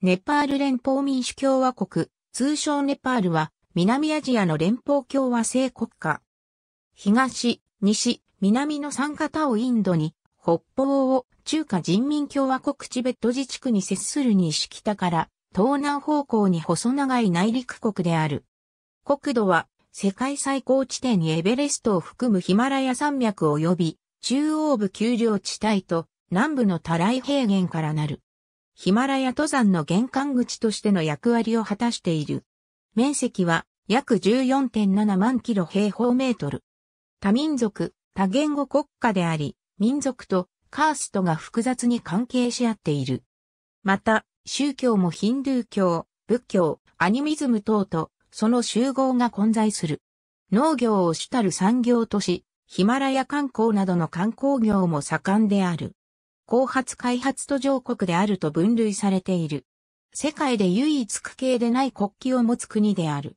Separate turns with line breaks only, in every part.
ネパール連邦民主共和国、通称ネパールは、南アジアの連邦共和制国家。東、西、南の三方をインドに、北方を中華人民共和国チベット自治区に接する西北から、東南方向に細長い内陸国である。国土は、世界最高地点にエベレストを含むヒマラヤ山脈及び、中央部丘陵地帯と、南部のタライ平原からなる。ヒマラヤ登山の玄関口としての役割を果たしている。面積は約14.7万キロ平方メートル。多民族、多言語国家であり、民族とカーストが複雑に関係し合っている。また、宗教もヒンドゥー教、仏教、アニミズム等と、その集合が混在する。農業を主たる産業とし、ヒマラヤ観光などの観光業も盛んである。後発開発途上国であると分類されている。世界で唯一区形でない国旗を持つ国である。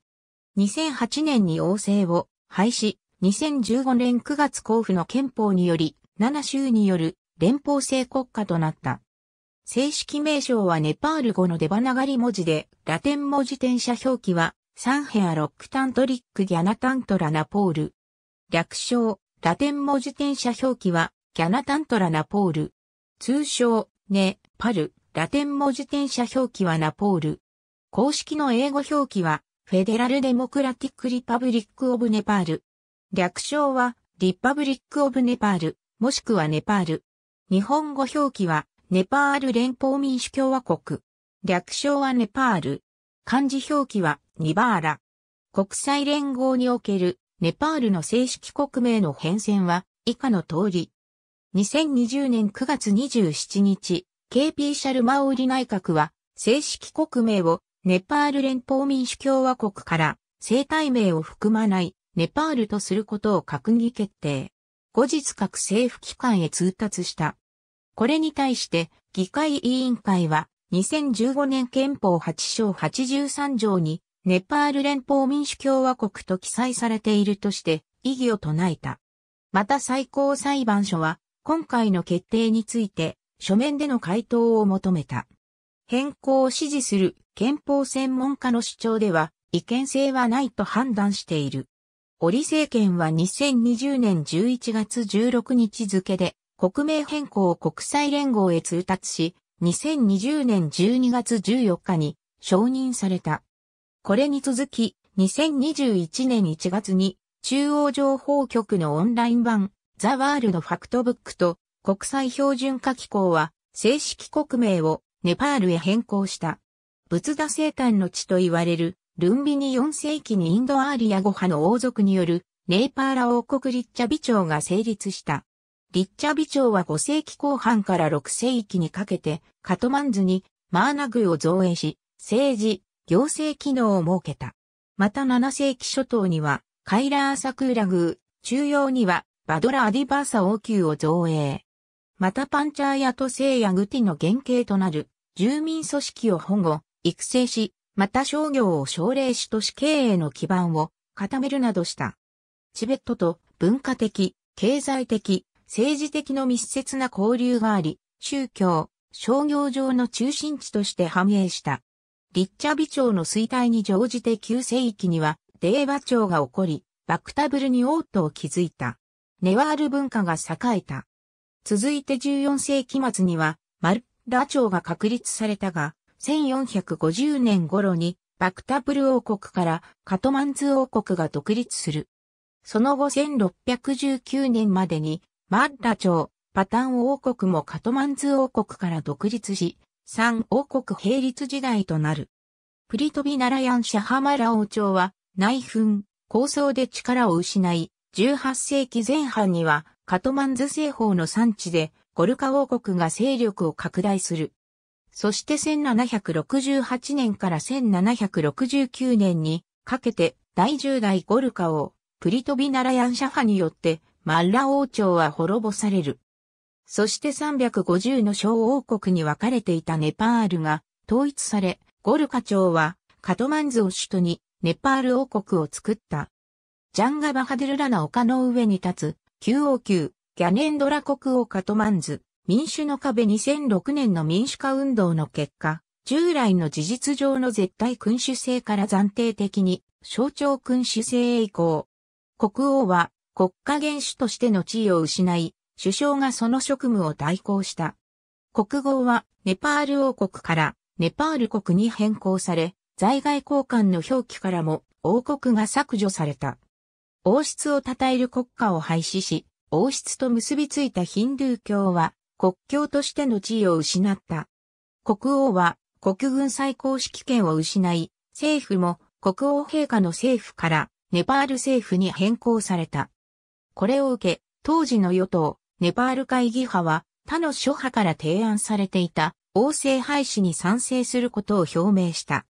2008年に王政を廃止、2015年9月交付の憲法により、7州による連邦制国家となった。正式名称はネパール語の出花がり文字で、ラテン文字転写表記は、サンヘアロックタントリックギャナタントラナポール。略称、ラテン文字転写表記は、ギャナタントラナポール。通称、ネ、パル、ラテン文字転写表記はナポール。公式の英語表記は、フェデラル・デモクラティック・リパブリック・オブ・ネパール。略称は、リパブリック・オブ・ネパール、もしくはネパール。日本語表記は、ネパール連邦民主共和国。略称はネパール。漢字表記は、ニバーラ。国際連合における、ネパールの正式国名の変遷は、以下の通り。2020年9月27日、KP シャルマオーリ内閣は、正式国名をネパール連邦民主共和国から生体名を含まないネパールとすることを閣議決定。後日各政府機関へ通達した。これに対して議会委員会は2015年憲法8章83条にネパール連邦民主共和国と記載されているとして異議を唱えた。また最高裁判所は今回の決定について書面での回答を求めた。変更を支持する憲法専門家の主張では違憲性はないと判断している。折政権は2020年11月16日付で国名変更を国際連合へ通達し、2020年12月14日に承認された。これに続き、2021年1月に中央情報局のオンライン版ザ・ワールド・ファクトブックと国際標準化機構は正式国名をネパールへ変更した。仏陀生誕の地と言われるルンビニ4世紀にインドアーリア語派の王族によるネーパーラ王国リッチャビ朝が成立した。リッチャビ朝は5世紀後半から6世紀にかけてカトマンズにマーナーを造営し、政治、行政機能を設けた。また7世紀初頭にはカイラーサクーラグー、中央にはバドラ・アディバーサ王宮を造営。またパンチャーヤとイヤ・グティの原型となる住民組織を保護、育成し、また商業を奨励し都市経営の基盤を固めるなどした。チベットと文化的、経済的、政治的の密接な交流があり、宗教、商業上の中心地として繁栄した。リッチャビ朝の衰退に乗じて旧世紀には、デーバ朝が起こり、バクタブルに王都を築いた。ネワール文化が栄えた。続いて14世紀末には、マルラ朝が確立されたが、1450年頃に、バクタプル王国からカトマンズ王国が独立する。その後1619年までに、マッラ朝、パタン王国もカトマンズ王国から独立し、三王国並立時代となる。プリトビナラヤン・シャハマラ王朝は内紛、抗争で力を失い、18世紀前半にはカトマンズ製法の産地でゴルカ王国が勢力を拡大する。そして1768年から1769年にかけて第10代ゴルカ王、プリトビナラヤンシャファによってマッラ王朝は滅ぼされる。そして350の小王国に分かれていたネパールが統一され、ゴルカ朝はカトマンズを首都にネパール王国を作った。ジャンガバハデルラナ丘の上に立つ、q 王 q ギャネンドラ国王カトマンズ、民主の壁2006年の民主化運動の結果、従来の事実上の絶対君主制から暫定的に象徴君主制へ移行。国王は国家元首としての地位を失い、首相がその職務を代行した。国号はネパール王国からネパール国に変更され、在外交換の表記からも王国が削除された。王室を称える国家を廃止し、王室と結びついたヒンドゥー教は国教としての地位を失った。国王は国軍最高指揮権を失い、政府も国王陛下の政府からネパール政府に変更された。これを受け、当時の与党、ネパール会議派は他の諸派から提案されていた王政廃止に賛成することを表明した。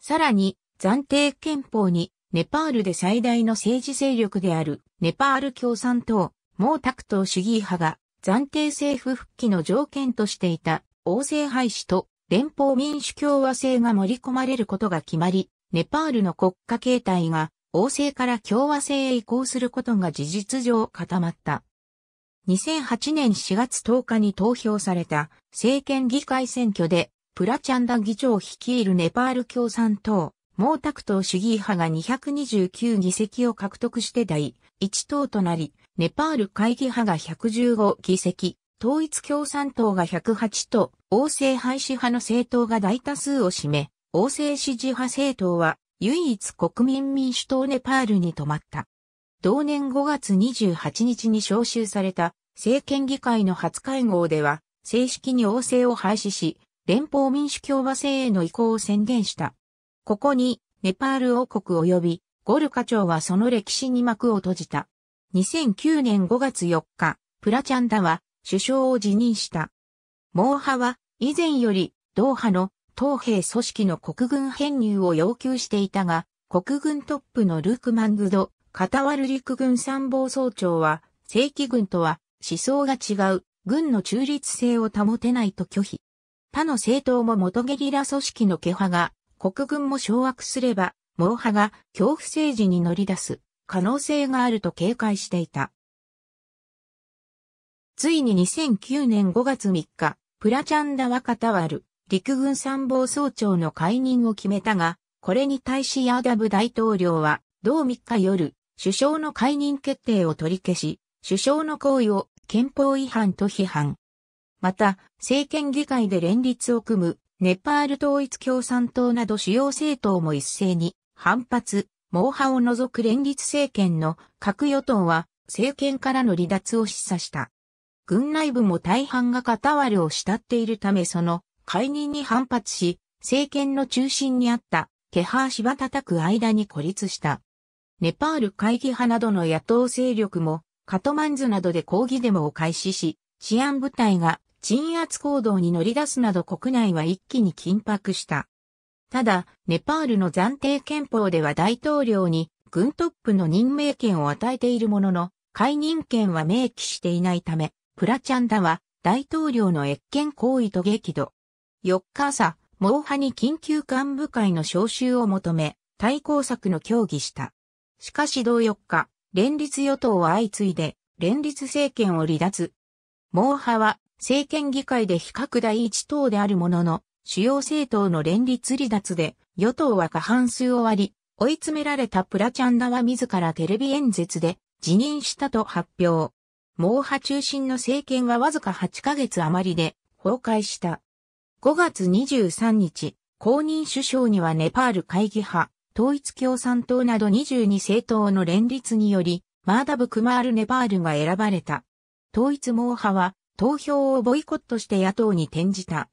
さらに、暫定憲法にネパールで最大の政治勢力であるネパール共産党、毛沢東主義派が暫定政府復帰の条件としていた王政廃止と連邦民主共和制が盛り込まれることが決まり、ネパールの国家形態が王政から共和制へ移行することが事実上固まった。2008年4月10日に投票された政権議会選挙でプラチャンダ議長を率いるネパール共産党毛沢東主義派が229議席を獲得して第一党となり、ネパール会議派が115議席、統一共産党が108と、王政廃止派の政党が大多数を占め、王政支持派政党は唯一国民民主党ネパールに止まった。同年5月28日に招集された政権議会の初会合では、正式に王政を廃止し、連邦民主共和制への移行を宣言した。ここに、ネパール王国及び、ゴルカ朝はその歴史に幕を閉じた。2009年5月4日、プラチャンダは首相を辞任した。モーハは以前よりドーハの東兵組織の国軍編入を要求していたが、国軍トップのルークマングド、カタワル陸軍参謀総長は、正規軍とは思想が違う、軍の中立性を保てないと拒否。他の政党も元ゲリラ組織の気派が国軍も掌握すれば、猛派が恐怖政治に乗り出す可能性があると警戒していた。ついに2009年5月3日、プラチャンダ・ワカタワル、陸軍参謀総長の解任を決めたが、これに対しアダブ大統領は、同3日夜、首相の解任決定を取り消し、首相の行為を憲法違反と批判。また、政権議会で連立を組むネパール統一共産党など主要政党も一斉に反発、毛派を除く連立政権の各与党は政権からの離脱を示唆した。軍内部も大半が片割れを慕っているためその解任に反発し、政権の中心にあったケハーシは叩く間に孤立した。ネパール会議派などの野党勢力もカトマンズなどで抗議デモを開始し、治安部隊が鎮圧行動に乗り出すなど国内は一気に緊迫した。ただ、ネパールの暫定憲法では大統領に軍トップの任命権を与えているものの、解任権は明記していないため、プラチャンダは大統領の越権行為と激怒。4日朝、モーハに緊急幹部会の招集を求め、対抗策の協議した。しかし同4日、連立与党は相次いで、連立政権を離脱。モーハは政権議会で比較第一党であるものの、主要政党の連立離脱で、与党は過半数を割り、追い詰められたプラチャンダは自らテレビ演説で辞任したと発表。毛派中心の政権はわずか8ヶ月余りで崩壊した。5月23日、公認首相にはネパール会議派、統一共産党など22政党の連立により、マーダブ・クマール・ネパールが選ばれた。統一毛派は投票をボイコットして野党に転じた。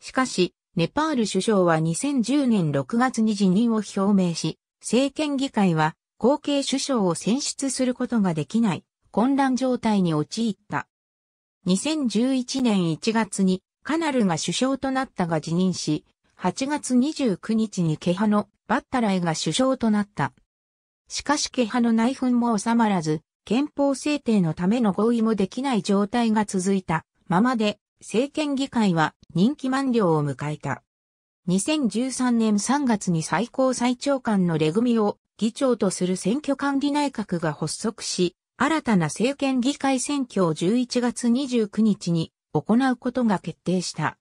しかし、ネパール首相は2010年6月に辞任を表明し、政権議会は後継首相を選出することができない混乱状態に陥った。2011年1月にカナルが首相となったが辞任し、8月29日にケハのバッタライが首相となった。しかしケハの内紛も収まらず、憲法制定のための合意もできない状態が続いたままで、政権議会は任期満了を迎えた。2013年3月に最高裁長官のレグミを議長とする選挙管理内閣が発足し、新たな政権議会選挙を11月29日に行うことが決定した。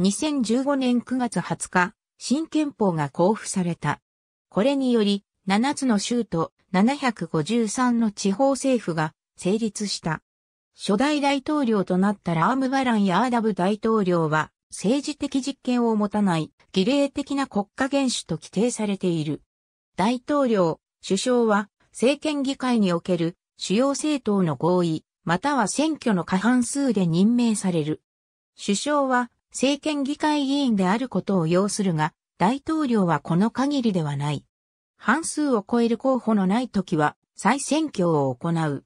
2015年9月20日、新憲法が公布された。これにより、7つの州と753の地方政府が成立した。初代大統領となったラームバランやアーダブ大統領は政治的実権を持たない儀礼的な国家元首と規定されている。大統領、首相は政権議会における主要政党の合意、または選挙の過半数で任命される。首相は政権議会議員であることを要するが、大統領はこの限りではない。半数を超える候補のない時は再選挙を行う。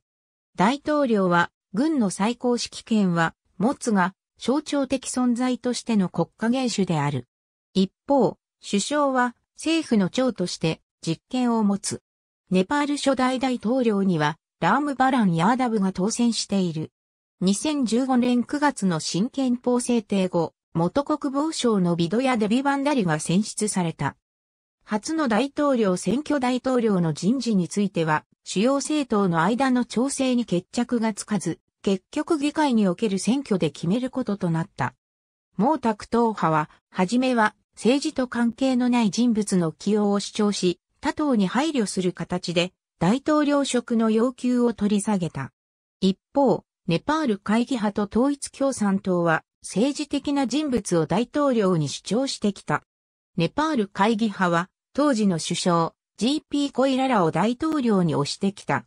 大統領は軍の最高指揮権は持つが象徴的存在としての国家元首である。一方、首相は政府の長として実権を持つ。ネパール初代大統領にはラームバラン・ヤーダブが当選している。2015年9月の新憲法制定後、元国防省のビドヤ・デビバンダリが選出された。初の大統領選挙大統領の人事については、主要政党の間の調整に決着がつかず、結局議会における選挙で決めることとなった。毛沢東派は、はじめは政治と関係のない人物の起用を主張し、他党に配慮する形で大統領職の要求を取り下げた。一方、ネパール会議派と統一共産党は政治的な人物を大統領に主張してきた。ネパール会議派は当時の首相、G.P. コイララを大統領に推してきた。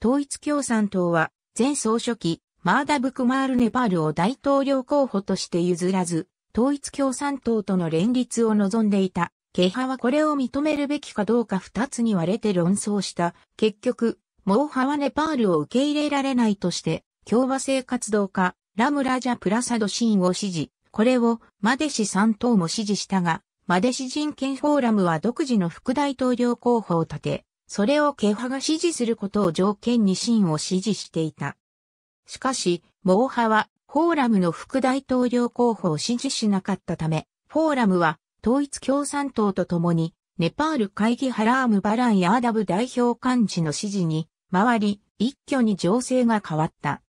統一共産党は、前総書記、マーダ・ブクマール・ネパールを大統領候補として譲らず、統一共産党との連立を望んでいた。ケハはこれを認めるべきかどうか二つに割れて論争した。結局、う派はネパールを受け入れられないとして、共和制活動家、ラムラジャ・プラサド・シーンを支持。これをマデシ3党も支持したが、マデシ人権フォーラムは独自の副大統領候補を立て、それをケ派が支持することを条件に真を支持していた。しかし、モー派はフォーラムの副大統領候補を支持しなかったため、フォーラムは統一共産党とともに、ネパール会議ハラーム・バランやアダブ代表幹事の支持に回り、一挙に情勢が変わった。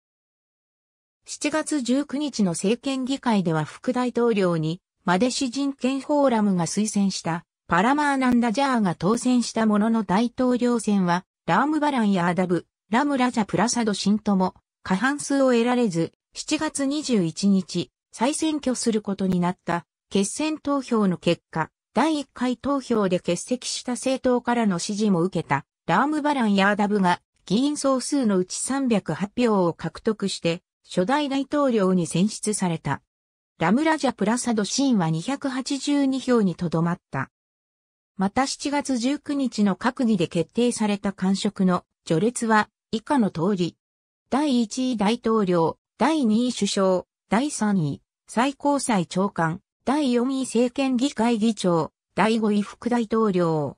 7月19日の政権議会では副大統領にマデシ人権フォーラムが推薦したパラマーナンダジャーが当選したものの大統領選は、ラームバランやアダブ、ラムラジャプラサドシンとも過半数を得られず、7月21日、再選挙することになった決選投票の結果、第1回投票で欠席した政党からの支持も受けたラームバランやアダブが議員総数のうち308票を獲得して初代大統領に選出された。ラムラジャプラサドシーンは282票にとどまった。また7月19日の閣議で決定された官職の序列は以下の通り。第1位大統領、第2位首相、第3位最高裁長官、第4位政権議会議長、第5位副大統領。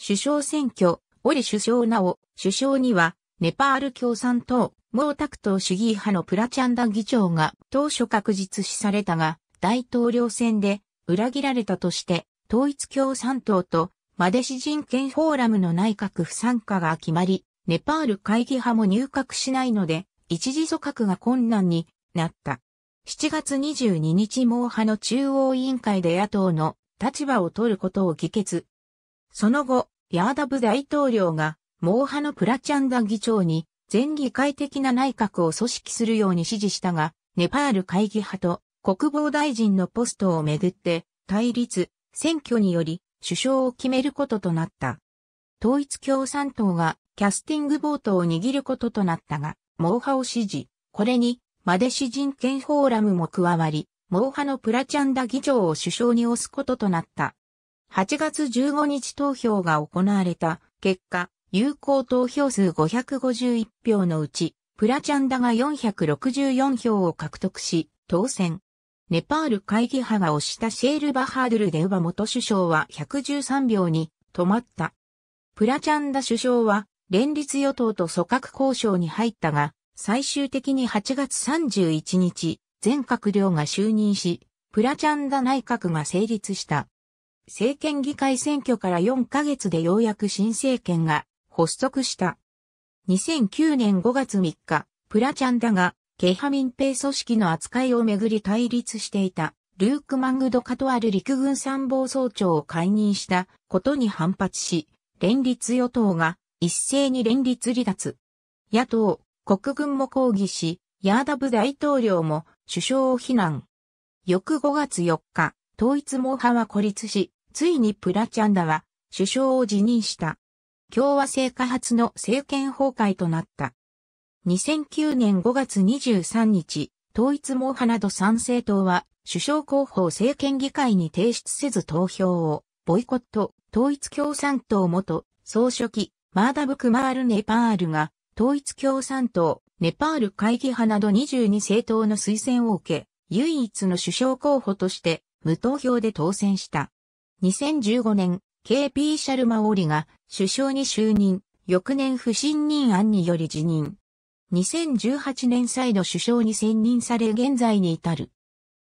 首相選挙、オ首相なお、首相にはネパール共産党、毛沢東主義派のプラチャンダ議長が当初確実視されたが、大統領選で裏切られたとして、統一共産党とマデシ人権フォーラムの内閣不参加が決まり、ネパール会議派も入閣しないので、一時組閣が困難になった。7月22日毛派の中央委員会で野党の立場を取ることを議決。その後、ヤーダブ大統領が毛派のプラチャンダ議長に全議会的な内閣を組織するように指示したが、ネパール会議派と国防大臣のポストをめぐって対立、選挙により首相を決めることとなった。統一共産党がキャスティングボートを握ることとなったが、毛派を支持。これに、マデシ人権フォーラムも加わり、毛派のプラチャンダ議長を首相に推すこととなった。8月15日投票が行われた結果、有効投票数551票のうち、プラチャンダが464票を獲得し、当選。ネパール会議派が推したシェール・バハードゥル・デウバ元首相は113票に止まった。プラチャンダ首相は連立与党と組閣交渉に入ったが、最終的に8月31日、全閣僚が就任し、プラチャンダ内閣が成立した。政権議会選挙から4ヶ月でようやく新政権が発足した。2009年5月3日、プラチャンダが、ケハ民兵組織の扱いをめぐり対立していた、ルーク・マングド・カとある陸軍参謀総長を解任したことに反発し、連立与党が一斉に連立離脱。野党、国軍も抗議し、ヤーダブ大統領も首相を非難。翌5月4日、統一網派は孤立し、ついにプラチャンダは首相を辞任した。共和制下発の政権崩壊となった。2009年5月23日、統一ー派など賛政党は、首相候補を政権議会に提出せず投票を、ボイコット、統一共産党元、総書記、マーダブクマール・ネパールが、統一共産党、ネパール会議派など22政党の推薦を受け、唯一の首相候補として、無投票で当選した。2015年、KP シャルマオリが首相に就任、翌年不信任案により辞任。2018年再度首相に選任され現在に至る。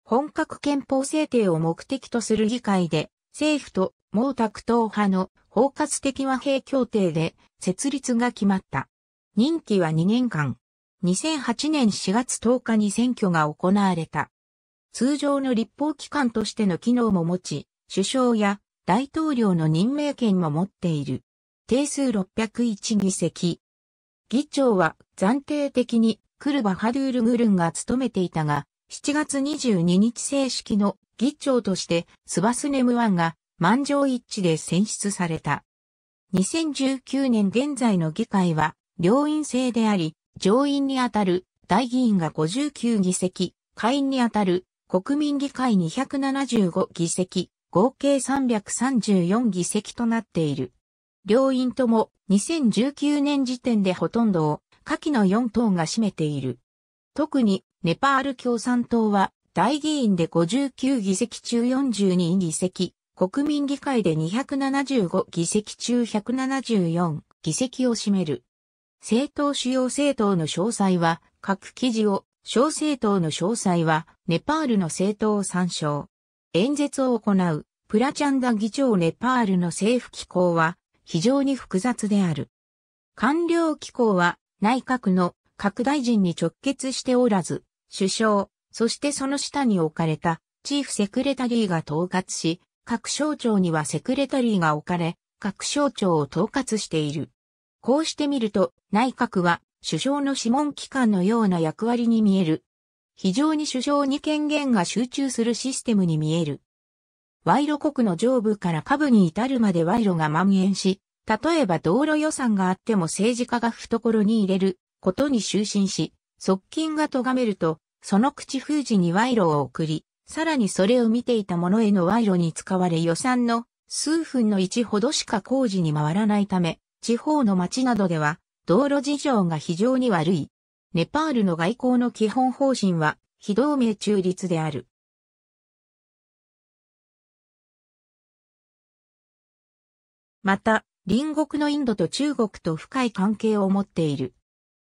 本格憲法制定を目的とする議会で、政府と毛沢東派の包括的和平協定で設立が決まった。任期は2年間。2008年4月10日に選挙が行われた。通常の立法機関としての機能も持ち、首相や大統領の任命権も持っている。定数601議席。議長は暫定的にクルバハドゥール・グルンが務めていたが、7月22日正式の議長としてスバスネムワンが満場一致で選出された。2019年現在の議会は両院制であり、上院にあたる大議員が59議席、下院にあたる国民議会275議席、合計334議席となっている。両院とも2019年時点でほとんどを下記の4党が占めている。特にネパール共産党は大議員で59議席中42議席、国民議会で275議席中174議席を占める。政党主要政党の詳細は各記事を、小政党の詳細はネパールの政党を参照。演説を行うプラチャンダ議長ネパールの政府機構は非常に複雑である。官僚機構は内閣の各大臣に直結しておらず、首相、そしてその下に置かれたチーフセクレタリーが統括し、各省庁にはセクレタリーが置かれ、各省庁を統括している。こうしてみると、内閣は首相の諮問機関のような役割に見える非常に首相に権限が集中するシステムに見える。賄賂国の上部から下部に至るまで賄賂が蔓延し、例えば道路予算があっても政治家が懐に入れることに就寝し、側近が咎めると、その口封じに賄賂を送り、さらにそれを見ていた者への賄賂に使われ予算の数分の1ほどしか工事に回らないため、地方の町などでは道路事情が非常に悪い。ネパールの外交の基本方針は、非同盟中立である。また、隣国のインドと中国と深い関係を持っている。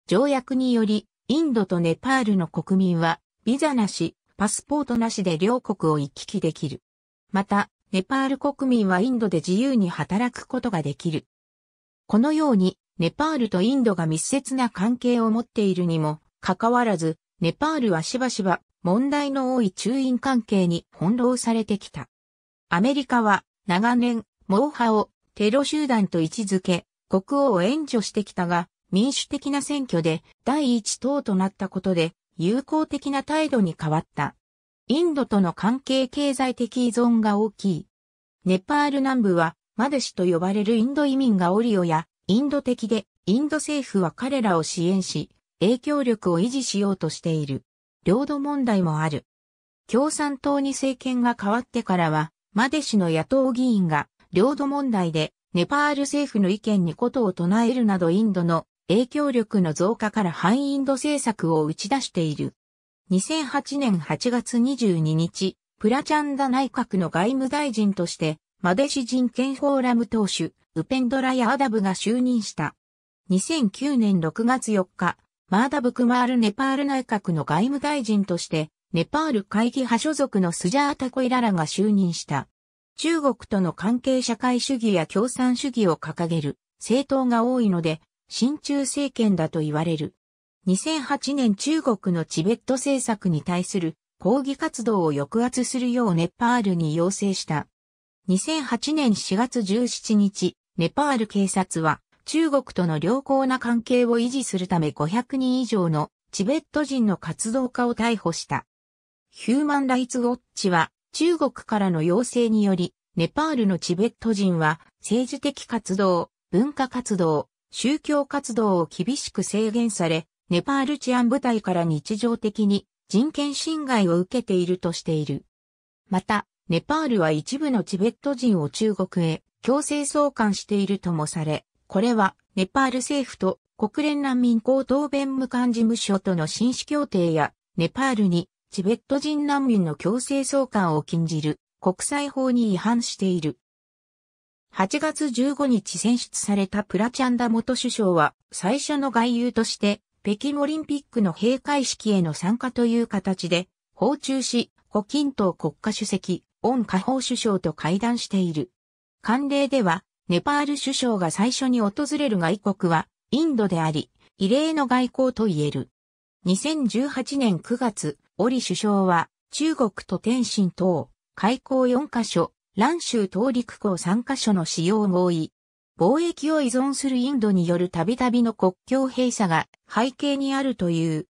条約により、インドとネパールの国民は、ビザなし、パスポートなしで両国を行き来できる。また、ネパール国民はインドで自由に働くことができる。このように、ネパールとインドが密接な関係を持っているにも、かかわらず、ネパールはしばしば問題の多い中印関係に翻弄されてきた。アメリカは長年、モーハをテロ集団と位置づけ、国王を援助してきたが、民主的な選挙で第一党となったことで、友好的な態度に変わった。インドとの関係経済的依存が大きい。ネパール南部は、マデシと呼ばれるインド移民がオリオやインド的で、インド政府は彼らを支援し、影響力を維持しようとしている。領土問題もある。共産党に政権が変わってからは、マデシの野党議員が領土問題でネパール政府の意見にことを唱えるなどインドの影響力の増加から反インド政策を打ち出している。2008年8月22日、プラチャンダ内閣の外務大臣として、マデシ人権フォーラム党首、ウペンドラ・ヤーダブが就任した。2009年6月4日、マーダブクマール・ネパール内閣の外務大臣として、ネパール会議派所属のスジャータ・コイララが就任した。中国との関係社会主義や共産主義を掲げる政党が多いので、親中政権だと言われる。2008年中国のチベット政策に対する抗議活動を抑圧するようネパールに要請した。2008年4月17日、ネパール警察は中国との良好な関係を維持するため500人以上のチベット人の活動家を逮捕した。ヒューマン・ライツ・ウォッチは中国からの要請により、ネパールのチベット人は政治的活動、文化活動、宗教活動を厳しく制限され、ネパール治安部隊から日常的に人権侵害を受けているとしている。また、ネパールは一部のチベット人を中国へ強制送還しているともされ、これはネパール政府と国連難民高等弁務官事務所との紳士協定やネパールにチベット人難民の強制送還を禁じる国際法に違反している。8月15日選出されたプラチャンダ元首相は最初の外遊として北京オリンピックの閉会式への参加という形で訪中し胡錦涛国家主席、温家宝首相と会談している。慣例では、ネパール首相が最初に訪れる外国は、インドであり、異例の外交と言える。2018年9月、オリ首相は、中国と天津等、海溝4カ所、蘭州東陸港3カ所の使用合意。貿易を依存するインドによるたびたびの国境閉鎖が背景にあるという。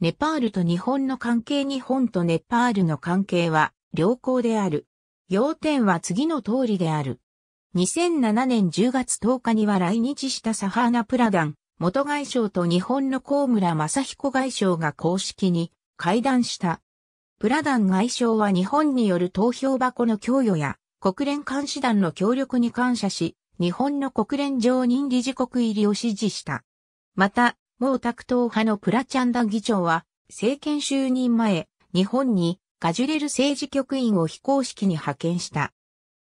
ネパールと日本の関係日本とネパールの関係は良好である。要点は次の通りである。2007年10月10日には来日したサハーナプラダン、元外相と日本の高村正彦外相が公式に会談した。プラダン外相は日本による投票箱の供与や国連監視団の協力に感謝し、日本の国連常任理事国入りを支持した。また、毛沢東派のプラチャンダ議長は、政権就任前、日本にガジュレル政治局員を非公式に派遣した。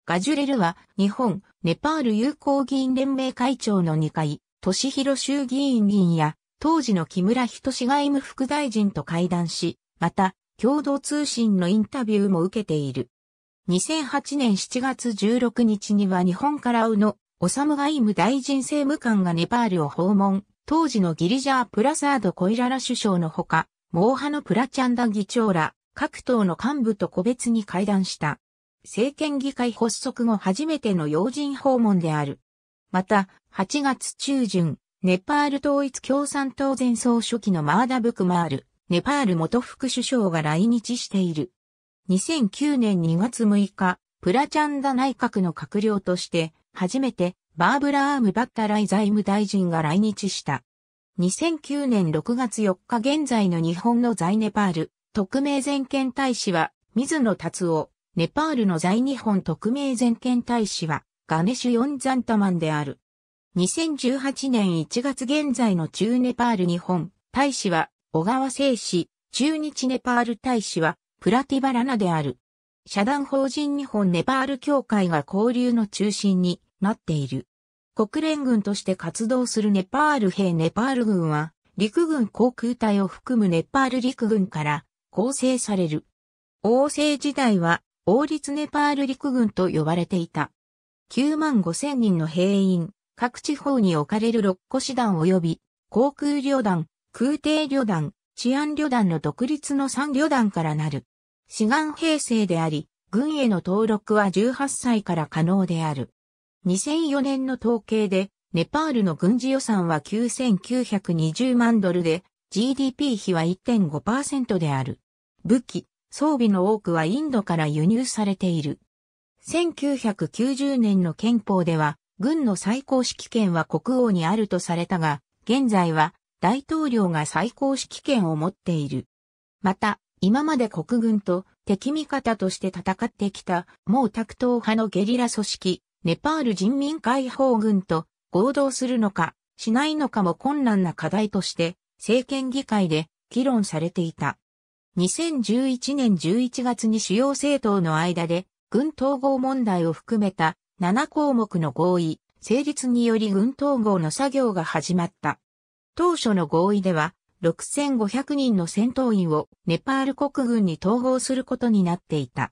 ガジュレルは日本、ネパール友好議員連盟会長の2回、敏広衆議院議員や当時の木村仁外務副大臣と会談し、また共同通信のインタビューも受けている。2008年7月16日には日本からうの、おさむ外務大臣政務官がネパールを訪問、当時のギリジャー・プラサード・コイララ首相のほか、モーハのプラチャンダ議長ら、各党の幹部と個別に会談した。政権議会発足後初めての要人訪問である。また、8月中旬、ネパール統一共産党前総書記のマーダ・ブクマール、ネパール元副首相が来日している。2009年2月6日、プラチャンダ内閣の閣僚として、初めてバーブラ・アーム・バッタライ財務大臣が来日した。2009年6月4日現在の日本の在ネパール、特命全権大使は、水野達夫、ネパールの在日本特命全権大使は、ガネシュ・ヨン・ザンタマンである。2018年1月現在の中ネパール日本大使は、小川誠氏、中日ネパール大使は、プラティバラナである。社団法人日本ネパール協会が交流の中心になっている。国連軍として活動するネパール兵ネパール軍は、陸軍航空隊を含むネパール陸軍から構成される。王政時代は王立ネパール陸軍と呼ばれていた。9万5千人の兵員、各地方に置かれる六個師団及び、航空旅団、空挺旅団、治安旅団の独立の三旅団からなる。志願兵制であり、軍への登録は18歳から可能である。2004年の統計で、ネパールの軍事予算は9920万ドルで、GDP 比は1.5%である。武器、装備の多くはインドから輸入されている。1990年の憲法では、軍の最高指揮権は国王にあるとされたが、現在は大統領が最高指揮権を持っている。また、今まで国軍と敵味方として戦ってきた、毛沢東派のゲリラ組織、ネパール人民解放軍と合同するのか、しないのかも困難な課題として、政権議会で議論されていた。2011年11月に主要政党の間で、軍統合問題を含めた7項目の合意、成立により軍統合の作業が始まった。当初の合意では、6500人の戦闘員をネパール国軍に統合することになっていた。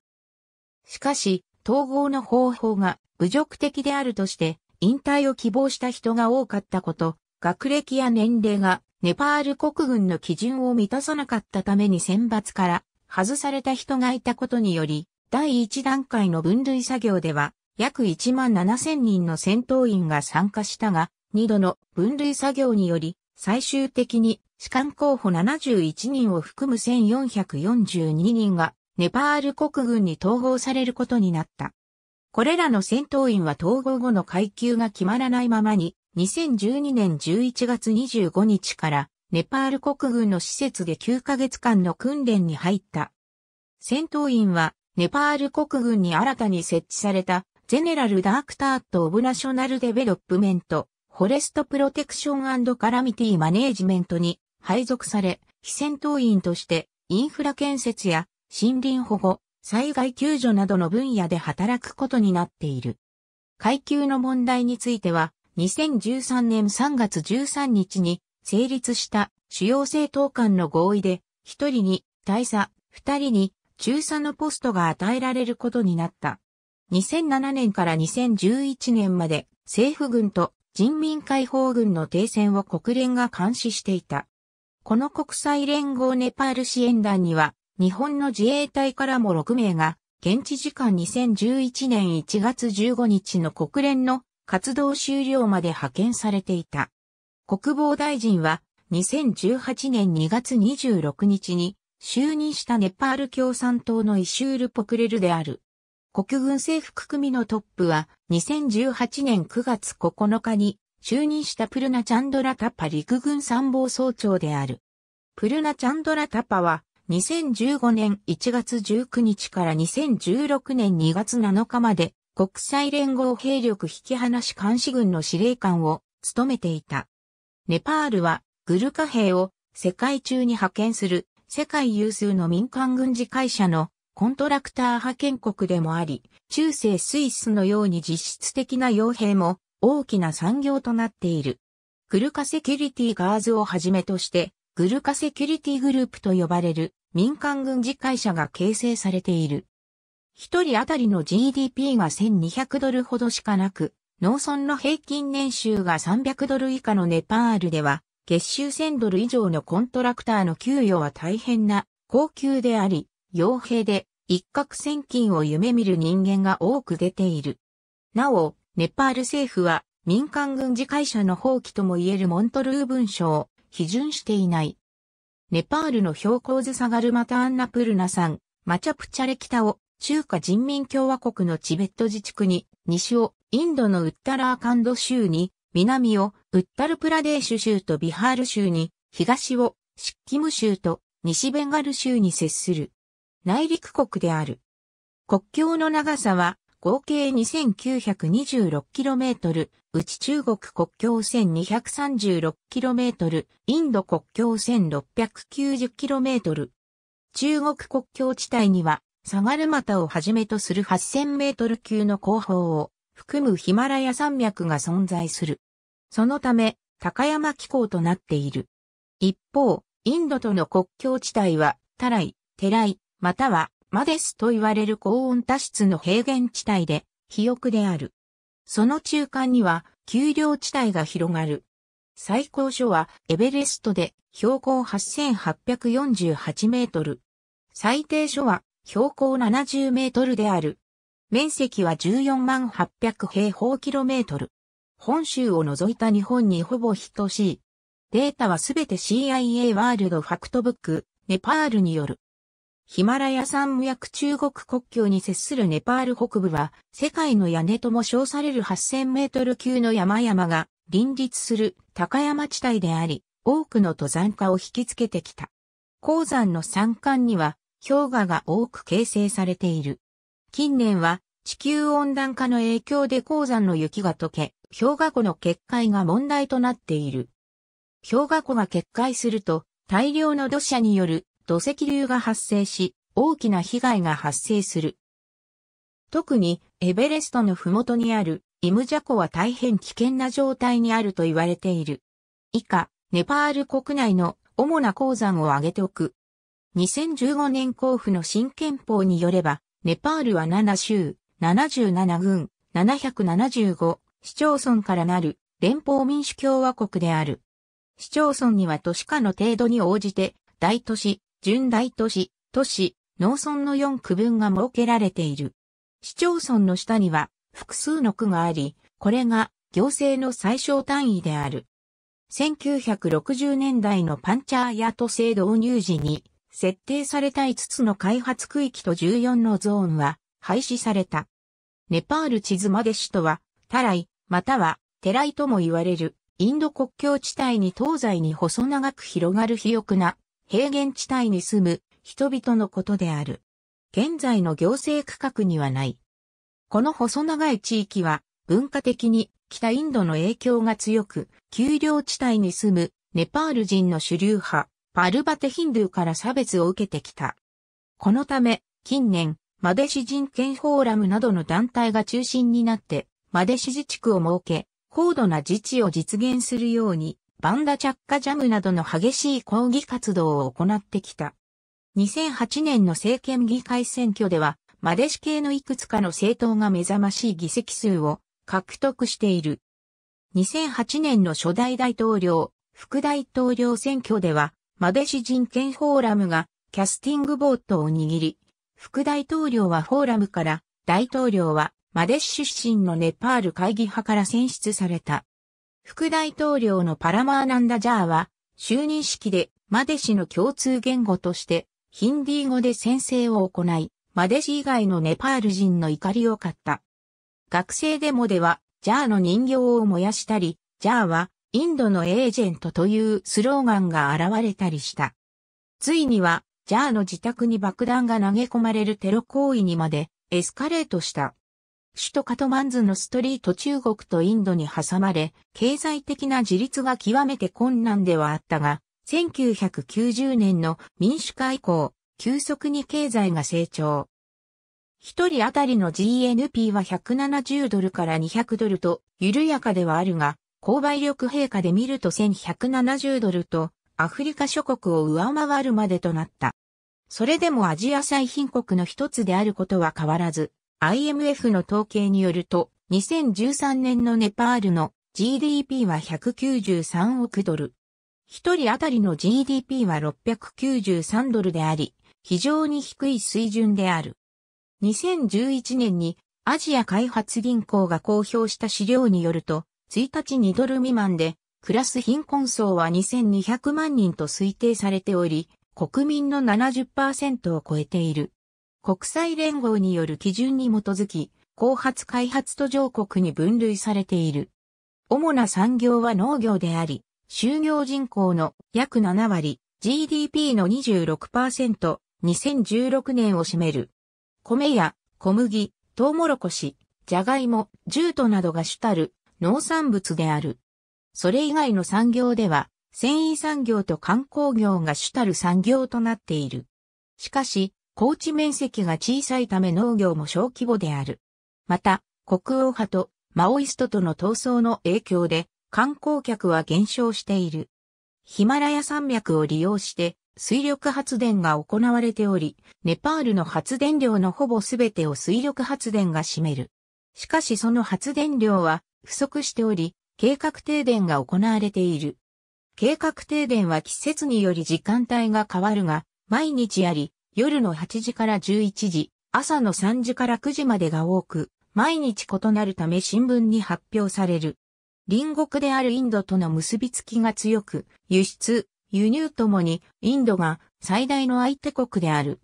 しかし、統合の方法が侮辱的であるとして、引退を希望した人が多かったこと、学歴や年齢がネパール国軍の基準を満たさなかったために選抜から外された人がいたことにより、第1段階の分類作業では、約1万7000人の戦闘員が参加したが、2度の分類作業により、最終的に士官候補71人を含む1442人がネパール国軍に統合されることになった。これらの戦闘員は統合後の階級が決まらないままに2012年11月25日からネパール国軍の施設で9ヶ月間の訓練に入った。戦闘員はネパール国軍に新たに設置されたゼネラルダークタート・オブ・ナショナル・デベロップメント、フォレスト・プロテクションカラミティ・マネージメントに配属され、非戦闘員としてインフラ建設や森林保護、災害救助などの分野で働くことになっている。階級の問題については、2013年3月13日に成立した主要政党間の合意で、1人に大佐、2人に中佐のポストが与えられることになった。2007年から2011年まで政府軍と人民解放軍の停戦を国連が監視していた。この国際連合ネパール支援団には日本の自衛隊からも6名が現地時間2011年1月15日の国連の活動終了まで派遣されていた。国防大臣は2018年2月26日に就任したネパール共産党のイシュール・ポクレルである。国軍政服組のトップは2018年9月9日に就任したプルナチャンドラタパ陸軍参謀総長である。プルナチャンドラタパは2015年1月19日から2016年2月7日まで国際連合兵力引き離し監視軍の司令官を務めていた。ネパールはグルカ兵を世界中に派遣する世界有数の民間軍事会社のコントラクター派遣国でもあり、中世スイスのように実質的な傭兵も大きな産業となっている。グルカセキュリティガーズをはじめとして、グルカセキュリティグループと呼ばれる民間軍事会社が形成されている。一人当たりの GDP が1200ドルほどしかなく、農村の平均年収が300ドル以下のネパールでは、月収1000ドル以上のコントラクターの給与は大変な高級であり、傭兵で一攫千金を夢見る人間が多く出ている。なお、ネパール政府は民間軍事会社の放棄とも言えるモントルー文書を批准していない。ネパールの標高図下がるマタアンナプルナさん、マチャプチャレ北を中華人民共和国のチベット自治区に、西をインドのウッタラーカンド州に、南をウッタルプラデーシュ州とビハール州に、東をシッキム州と西ベンガル州に接する。内陸国である。国境の長さは合計 2926km、うち中国国境 1236km、インド国境 1690km。中国国境地帯にはサガルマタをはじめとする8000メートル級の後方を含むヒマラヤ山脈が存在する。そのため、高山気候となっている。一方、インドとの国境地帯は、タライ、テライ、またはマデスと言われる高温多湿の平原地帯で、肥沃である。その中間には、丘陵地帯が広がる。最高所はエベレストで標高8848メートル。最低所は標高70メートルである。面積は14万800平方キロメートル。本州を除いた日本にほぼ等しい。データはすべて CIA ワールドファクトブック、ネパールによる。ヒマラヤ山脈中国国境に接するネパール北部は、世界の屋根とも称される8000メートル級の山々が隣立する高山地帯であり、多くの登山家を引きつけてきた。鉱山の山間には氷河が多く形成されている。近年は地球温暖化の影響で鉱山の雪が溶け、氷河湖の決壊が問題となっている。氷河湖が決壊すると大量の土砂による土石流が発生し、大きな被害が発生する。特にエベレストの麓にあるイムジャ湖は大変危険な状態にあると言われている。以下、ネパール国内の主な鉱山を挙げておく。2015年交付の新憲法によれば、ネパールは7州、77軍、775市町村からなる連邦民主共和国である。市町村には都市化の程度に応じて、大都市、準大都市、都市、農村の4区分が設けられている。市町村の下には複数の区があり、これが行政の最小単位である。1960年代のパンチャーヤート制導入時に設定された5つの開発区域と14のゾーンは廃止された。ネパール地図まで首都とは、タライ、またはテライとも言われる、インド国境地帯に東西に細長く広がる肥沃な平原地帯に住む人々のことである。現在の行政区画にはない。この細長い地域は文化的に北インドの影響が強く、丘陵地帯に住むネパール人の主流派、アルバテヒンドゥーから差別を受けてきた。このため、近年、マデシ人権フォーラムなどの団体が中心になって、マデシ自治区を設け、高度な自治を実現するように、バンダチャッカジャムなどの激しい抗議活動を行ってきた。2008年の政権議会選挙では、マデシ系のいくつかの政党が目覚ましい議席数を獲得している。2008年の初代大統領、副大統領選挙では、マデシ人権フォーラムがキャスティングボートを握り、副大統領はフォーラムから、大統領はマデシ出身のネパール会議派から選出された。副大統領のパラマーナンダジャーは、就任式でマデシの共通言語として、ヒンディー語で宣誓を行い、マデシ以外のネパール人の怒りを買った。学生デモでは、ジャーの人形を燃やしたり、ジャーはインドのエージェントというスローガンが現れたりした。ついには、ジャーの自宅に爆弾が投げ込まれるテロ行為にまでエスカレートした。首都カトマンズのストリート中国とインドに挟まれ、経済的な自立が極めて困難ではあったが、1990年の民主化以降、急速に経済が成長。一人当たりの GNP は170ドルから200ドルと緩やかではあるが、購買力陛下で見ると1170ドルとアフリカ諸国を上回るまでとなった。それでもアジア最貧国の一つであることは変わらず、IMF の統計によると、2013年のネパールの GDP は193億ドル。一人当たりの GDP は693ドルであり、非常に低い水準である。2011年にアジア開発銀行が公表した資料によると、1日2ドル未満で、暮らす貧困層は2200万人と推定されており、国民の70%を超えている。国際連合による基準に基づき、後発開発途上国に分類されている。主な産業は農業であり、就業人口の約7割、GDP の26%、2016年を占める。米や小麦、トウモロコシ、ジャガイモ、ジュートなどが主たる農産物である。それ以外の産業では、繊維産業と観光業が主たる産業となっている。しかし、高地面積が小さいため農業も小規模である。また、国王派とマオイストとの闘争の影響で観光客は減少している。ヒマラヤ山脈を利用して水力発電が行われており、ネパールの発電量のほぼすべてを水力発電が占める。しかしその発電量は不足しており、計画停電が行われている。計画停電は季節により時間帯が変わるが、毎日あり、夜の8時から11時、朝の3時から9時までが多く、毎日異なるため新聞に発表される。隣国であるインドとの結びつきが強く、輸出、輸入ともにインドが最大の相手国である。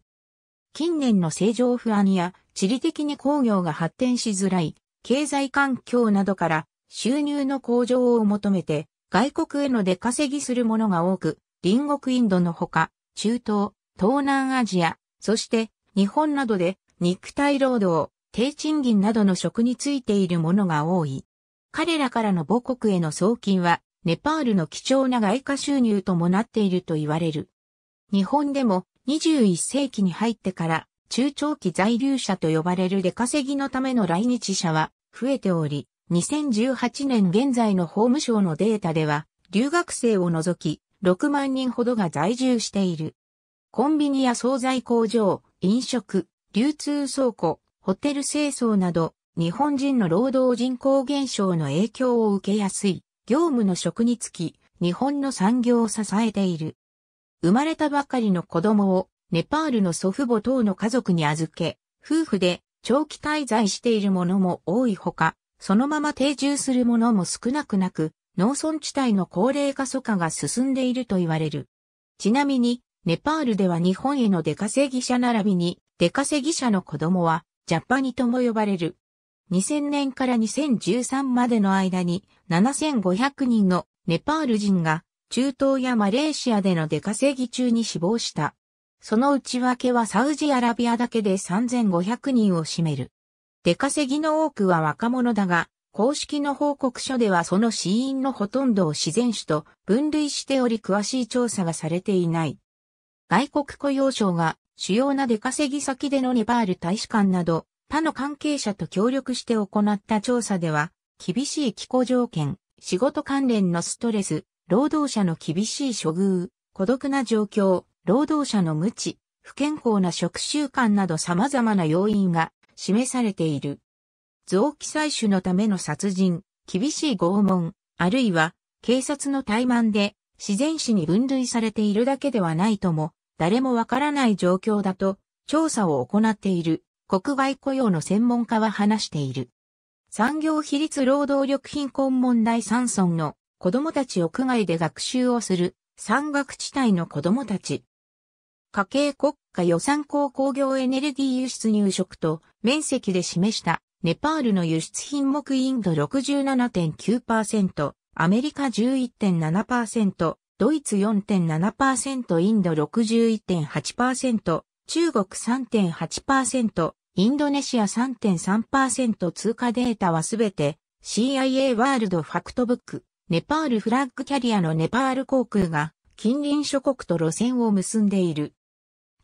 近年の政情不安や地理的に工業が発展しづらい経済環境などから収入の向上を求めて外国への出稼ぎする者が多く、隣国インドのほか、中東、東南アジア、そして日本などで肉体労働、低賃金などの職についている者が多い。彼らからの母国への送金は、ネパールの貴重な外貨収入ともなっていると言われる。日本でも21世紀に入ってから中長期在留者と呼ばれる出稼ぎのための来日者は増えており、2018年現在の法務省のデータでは、留学生を除き、6万人ほどが在住している。コンビニや惣菜工場、飲食、流通倉庫、ホテル清掃など、日本人の労働人口減少の影響を受けやすい、業務の職につき、日本の産業を支えている。生まれたばかりの子供を、ネパールの祖父母等の家族に預け、夫婦で長期滞在しているものも多いほか、そのまま定住するものも少なくなく、農村地帯の高齢化疎化が進んでいると言われる。ちなみに、ネパールでは日本への出稼ぎ者並びに、出稼ぎ者の子供は、ジャパニとも呼ばれる。2000年から2013までの間に、7500人のネパール人が、中東やマレーシアでの出稼ぎ中に死亡した。その内訳はサウジアラビアだけで3500人を占める。出稼ぎの多くは若者だが、公式の報告書ではその死因のほとんどを自然死と分類しており詳しい調査がされていない。外国雇用省が主要な出稼ぎ先でのネパール大使館など他の関係者と協力して行った調査では、厳しい気候条件、仕事関連のストレス、労働者の厳しい処遇、孤独な状況、労働者の無知、不健康な食習慣など様々な要因が示されている。臓器採取のための殺人、厳しい拷問、あるいは警察の怠慢で自然死に分類されているだけではないとも、誰もわからない状況だと調査を行っている国外雇用の専門家は話している。産業比率労働力貧困問題山村の子供たち屋外で学習をする山岳地帯の子供たち。家計国家予算高工業エネルギー輸出入植と面積で示したネパールの輸出品目インド67.9%、アメリカ11.7%、ドイツ4.7%、インド61.8%、中国3.8%、インドネシア3.3%通貨データはすべて CIA ワールドファクトブック、ネパールフラッグキャリアのネパール航空が近隣諸国と路線を結んでいる。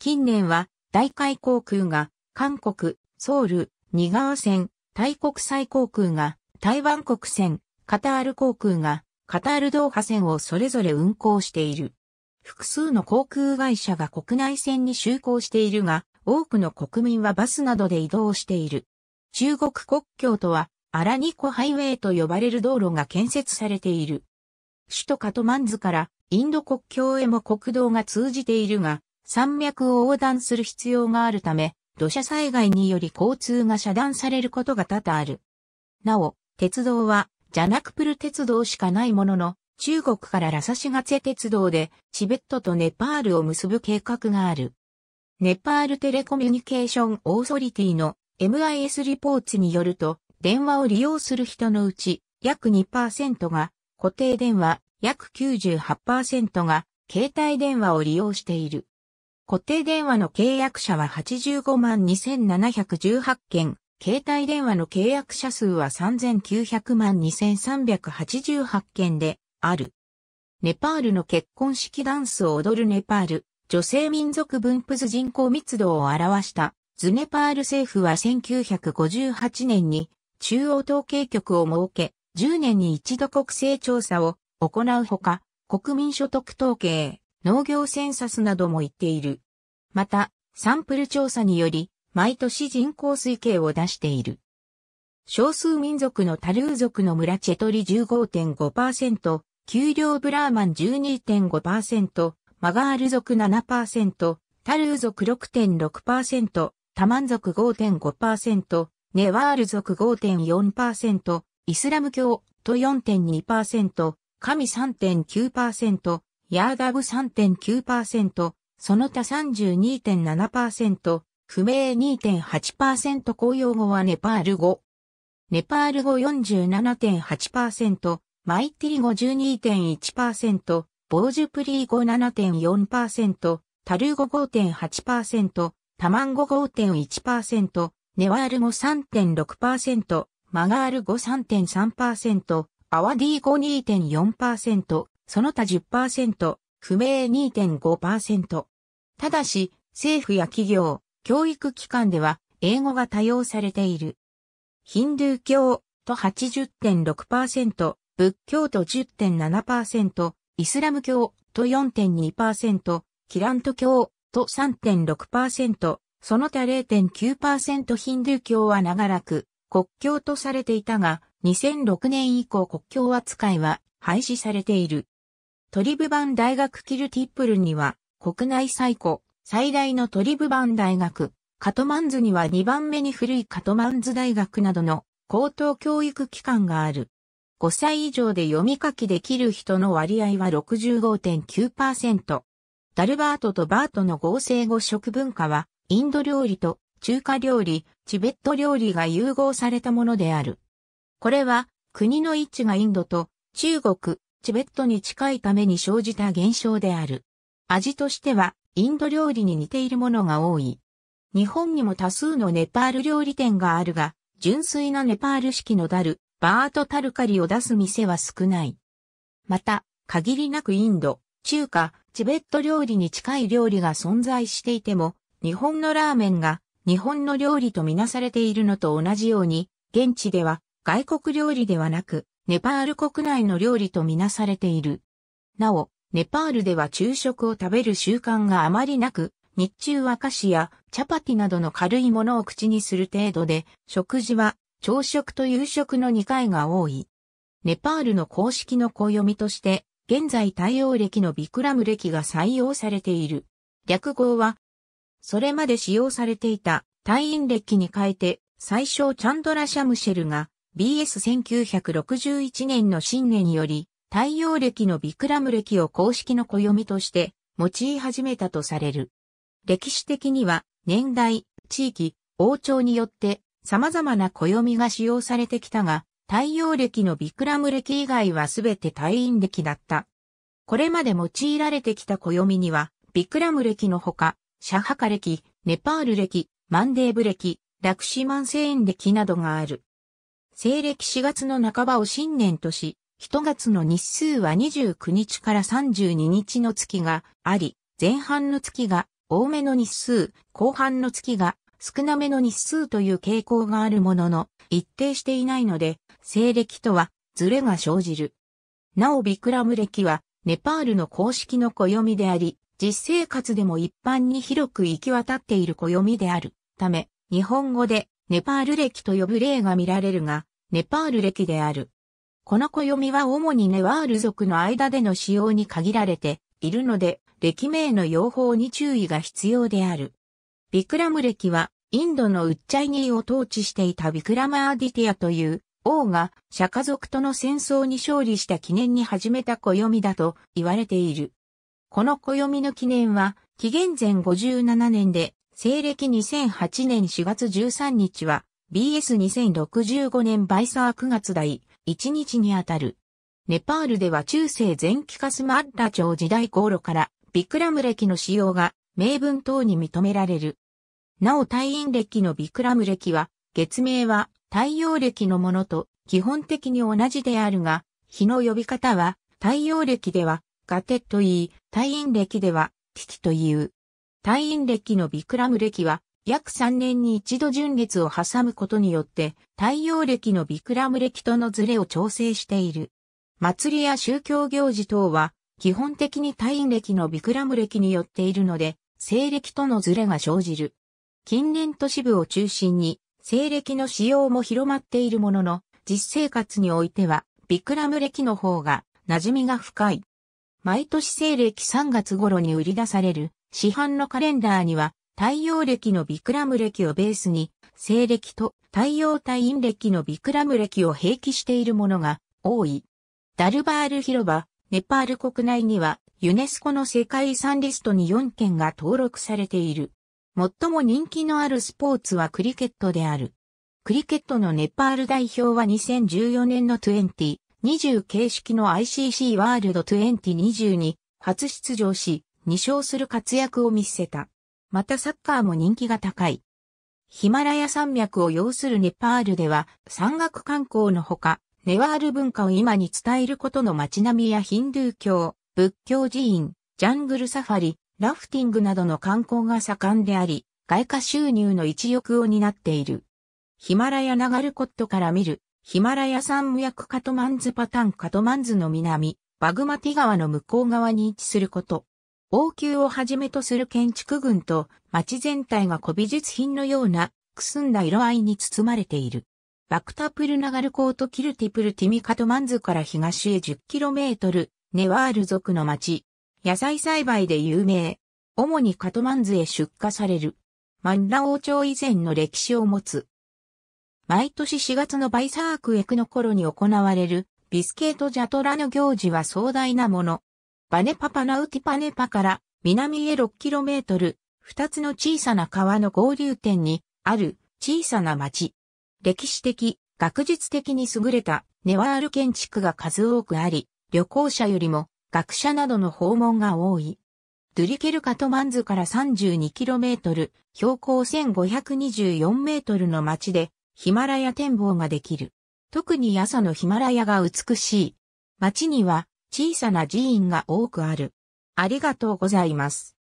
近年は、大海航空が、韓国、ソウル、ニ川線、タイ国際航空が、台湾国線、カタール航空が、カタールドーハ線をそれぞれ運航している。複数の航空会社が国内線に就航しているが、多くの国民はバスなどで移動している。中国国境とは、アラニコハイウェイと呼ばれる道路が建設されている。首都カトマンズからインド国境へも国道が通じているが、山脈を横断する必要があるため、土砂災害により交通が遮断されることが多々ある。なお、鉄道は、ジャナクプル鉄道しかないものの、中国からラサシガツェ鉄道で、チベットとネパールを結ぶ計画がある。ネパールテレコミュニケーションオーソリティの MIS リポーツによると、電話を利用する人のうち、約2%が固定電話、約98%が携帯電話を利用している。固定電話の契約者は85万2718件、携帯電話の契約者数は3900万2388件である。ネパールの結婚式ダンスを踊るネパール、女性民族分布図人口密度を表したズネパール政府は1958年に中央統計局を設け、10年に一度国勢調査を行うほか、国民所得統計、農業センサスなども言っている。また、サンプル調査により、毎年人口推計を出している。少数民族のタルー族の村チェトリ15.5%、給料ブラーマン12.5%、マガール族7%、タルー族6.6%、タマン族5.5%、ネワール族5.4%、イスラム教と4.2%、神3.9%、ヤーダブ3.9%、その他32.7%、不明2.8%公用語はネパール語。ネパール語47.8%、マイティリ語12.1%、ボージュプリー語7.4%、タル語5.8%、タマンゴ5.1%、ネワール語3.6%、マガール語3.3%、アワディ語2.4%、その他10%、不明2.5%。ただし、政府や企業、教育機関では英語が多用されている。ヒンドゥー教と80.6%、仏教と10.7%、イスラム教と4.2%、キラント教と3.6%、その他0.9%ヒンドゥー教は長らく国教とされていたが、2006年以降国教扱いは廃止されている。トリブバン大学キルティップルには、国内最古、最大のトリブバン大学、カトマンズには2番目に古いカトマンズ大学などの高等教育機関がある。5歳以上で読み書きできる人の割合は65.9%。ダルバートとバートの合成語食文化は、インド料理と中華料理、チベット料理が融合されたものである。これは、国の位置がインドと中国、チベットに近いために生じた現象である。味としては、インド料理に似ているものが多い。日本にも多数のネパール料理店があるが、純粋なネパール式のダル、バートタルカリを出す店は少ない。また、限りなくインド、中華、チベット料理に近い料理が存在していても、日本のラーメンが日本の料理とみなされているのと同じように、現地では外国料理ではなく、ネパール国内の料理とみなされている。なお、ネパールでは昼食を食べる習慣があまりなく、日中は菓子やチャパティなどの軽いものを口にする程度で、食事は朝食と夕食の2回が多い。ネパールの公式の暦として、現在対応歴のビクラム歴が採用されている。略語は、それまで使用されていた退院歴に変えて、最初チャンドラ・シャムシェルが BS1961 年の新年により、太陽暦のビクラム暦を公式の暦として用い始めたとされる。歴史的には、年代、地域、王朝によって様々な暦が使用されてきたが、太陽暦のビクラム暦以外はすべて退院暦だった。これまで用いられてきた暦には、ビクラム暦のほか、シャハカ暦、ネパール暦、マンデーブ暦、ラクシマンセーン暦などがある。西暦4月の半ばを新年とし、1月の日数は29日から32日の月があり、前半の月が多めの日数、後半の月が少なめの日数という傾向があるものの、一定していないので、西暦とはズレが生じる。なおビクラム暦は、ネパールの公式の暦であり、実生活でも一般に広く行き渡っている暦であるため、日本語でネパール歴と呼ぶ例が見られるが、ネパール歴である。この暦は主にネワール族の間での使用に限られているので、歴名の用法に注意が必要である。ビクラム歴は、インドのウッチャイニーを統治していたビクラマーディティアという王が釈迦族との戦争に勝利した記念に始めた暦だと言われている。この暦の記念は、紀元前57年で西暦2008年4月13日は BS2065 年バイサー9月台1日にあたる。ネパールでは中世前期カスマッラ朝時代頃からビクラム歴の使用が名分等に認められる。なお退院歴のビクラム歴は月名は太陽歴のものと基本的に同じであるが、日の呼び方は太陽歴ではガテと言い、退院歴ではティティという。退院歴のビクラム歴は、約3年に一度純列を挟むことによって、太陽暦のビクラム暦とのズレを調整している。祭りや宗教行事等は、基本的に退院歴のビクラム暦によっているので、西暦とのズレが生じる。近年都市部を中心に、西暦の使用も広まっているものの、実生活においては、ビクラム暦の方が馴染みが深い。毎年西暦3月頃に売り出される市販のカレンダーには、太陽暦のビクラム暦をベースに、西暦と太陽退院暦のビクラム暦を併記しているものが多い。ダルバール広場、ネパール国内には、ユネスコの世界遺産リストに4件が登録されている。最も人気のあるスポーツはクリケットである。クリケットのネパール代表は2014年の20、20形式の ICC ワールド2 0 2に初出場し、2勝する活躍を見せた。またサッカーも人気が高い。ヒマラヤ山脈を要するネパールでは山岳観光のほか、ネワール文化を今に伝えることの街並みやヒンドゥー教、仏教寺院、ジャングルサファリ、ラフティングなどの観光が盛んであり、外貨収入の一翼を担っている。ヒマラヤナガルコットから見る、ヒマラヤ山脈カトマンズパタンカトマンズの南、バグマティ川の向こう側に位置すること。王宮をはじめとする建築群と街全体が古美術品のようなくすんだ色合いに包まれている。バクタプルナガルコートキルティプルティミカトマンズから東へ 10km、ネワール族の町。野菜栽培で有名。主にカトマンズへ出荷される。マンラ王朝以前の歴史を持つ。毎年4月のバイサークエクの頃に行われるビスケートジャトラの行事は壮大なもの。バネパパナウティパネパから南へ 6km、2つの小さな川の合流点にある小さな町。歴史的、学術的に優れたネワール建築が数多くあり、旅行者よりも学者などの訪問が多い。ドゥリケルカトマンズから 32km、標高 1524m の町でヒマラヤ展望ができる。特に朝のヒマラヤが美しい。町には小さな寺院が多くある。ありがとうございます。